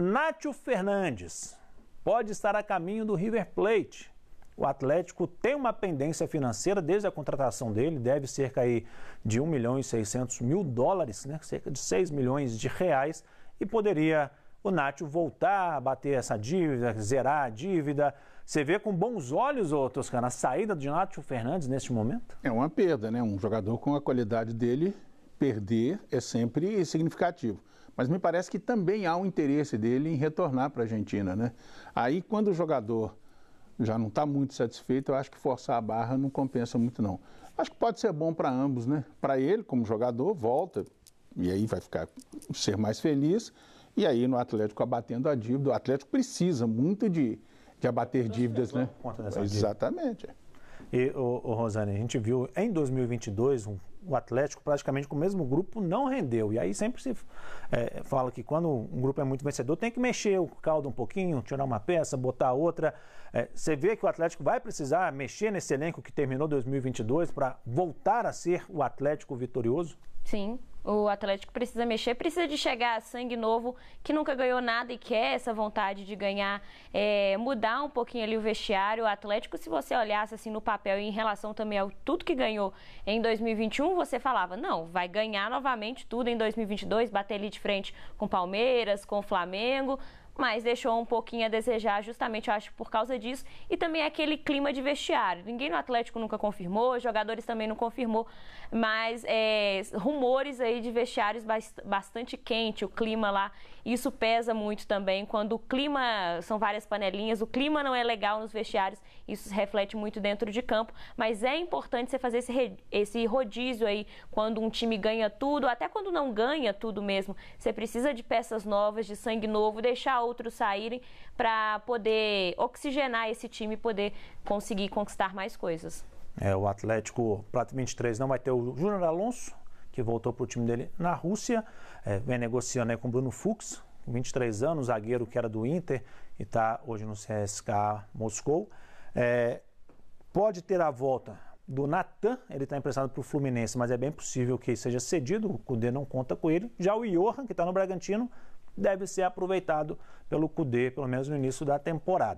Nátio Fernandes pode estar a caminho do River Plate. O Atlético tem uma pendência financeira desde a contratação dele, deve cerca aí de 1 milhão e 600 mil dólares, né? cerca de 6 milhões de reais, e poderia o Nátio voltar a bater essa dívida, zerar a dívida. Você vê com bons olhos, ô Toscana, a saída de Nátio Fernandes neste momento? É uma perda, né? Um jogador com a qualidade dele, perder é sempre significativo. Mas me parece que também há um interesse dele em retornar para a Argentina, né? Aí, quando o jogador já não está muito satisfeito, eu acho que forçar a barra não compensa muito, não. Acho que pode ser bom para ambos, né? Para ele, como jogador, volta e aí vai ficar ser mais feliz. E aí, no Atlético abatendo a dívida, o Atlético precisa muito de, de abater dívidas, né? Exatamente. Dívida. E, o, o Rosane, a gente viu em 2022 um, o Atlético praticamente com o mesmo grupo não rendeu. E aí sempre se é, fala que quando um grupo é muito vencedor tem que mexer o caldo um pouquinho, tirar uma peça, botar outra. É, você vê que o Atlético vai precisar mexer nesse elenco que terminou 2022 para voltar a ser o Atlético vitorioso? Sim, o Atlético precisa mexer, precisa de chegar sangue novo, que nunca ganhou nada e quer é essa vontade de ganhar, é, mudar um pouquinho ali o vestiário. O Atlético, se você olhasse assim no papel em relação também ao tudo que ganhou em 2021, você falava, não, vai ganhar novamente tudo em 2022, bater ali de frente com Palmeiras, com Flamengo, mas deixou um pouquinho a desejar, justamente, eu acho, por causa disso. E também é aquele clima de vestiário. Ninguém no Atlético nunca confirmou, jogadores também não confirmou, mas é, rumores aí de vestiários bastante quente, o clima lá. Isso pesa muito também. Quando o clima, são várias panelinhas, o clima não é legal nos vestiários, isso se reflete muito dentro de campo. Mas é importante você fazer esse, esse rodízio aí quando um time ganha tudo, até quando não ganha tudo mesmo. Você precisa de peças novas, de sangue novo, deixar outros saírem para poder oxigenar esse time e poder conseguir conquistar mais coisas. É, o Atlético Prata 23 não vai ter o Júnior Alonso, que voltou para o time dele na Rússia, é, vem negociando aí com o Bruno Fux, 23 anos, zagueiro que era do Inter e está hoje no CSKA Moscou. É, pode ter a volta do Natan, ele está emprestado para o Fluminense, mas é bem possível que seja cedido, o Cudê não conta com ele. Já o Johan, que está no Bragantino, deve ser aproveitado pelo CUDE, pelo menos no início da temporada.